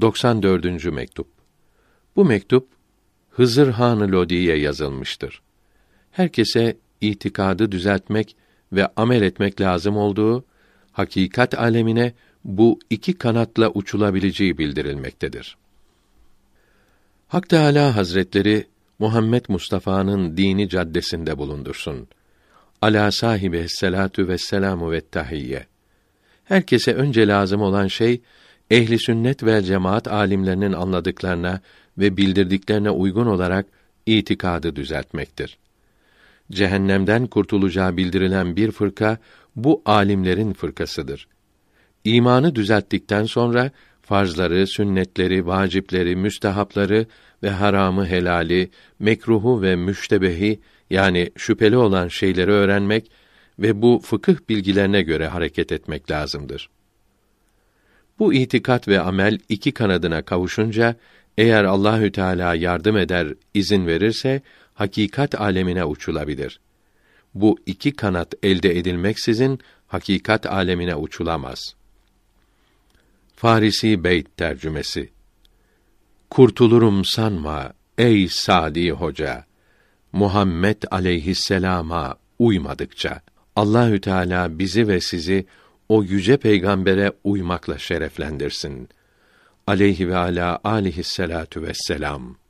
94. mektup. Bu mektup Hızır Han'ı Lodi'ye yazılmıştır. Herkese itikadı düzeltmek ve amel etmek lazım olduğu, hakikat alemine bu iki kanatla uçulabileceği bildirilmektedir. Hak Teâlâ Hazretleri, Muhammed Mustafa'nın dini caddesinde bulundursun. Ala sahibi selatu ve selamu ve tahiyye. Herkese önce lazım olan şey ehli sünnet ve cemaat alimlerinin anladıklarına ve bildirdiklerine uygun olarak itikadı düzeltmektir. Cehennemden kurtulacağı bildirilen bir fırka bu alimlerin fırkasıdır. İmanı düzelttikten sonra farzları, sünnetleri, vacipleri, müstehapları ve haramı helali, mekruhu ve müştebehi yani şüpheli olan şeyleri öğrenmek ve bu fıkıh bilgilerine göre hareket etmek lazımdır. Bu itikat ve amel iki kanadına kavuşunca eğer Allahü Teala yardım eder, izin verirse hakikat alemine uçulabilir. Bu iki kanat elde edilmeksizin hakikat alemine uçulamaz. Farisi Beyt tercümesi. Kurtulurum sanma ey Sadi Hoca. Muhammed aleyhisselama uymadıkça Allahü Teala bizi ve sizi o yüce peygambere uymakla şereflendirsin. Aleyhi ve ala alihi salatu vesselam.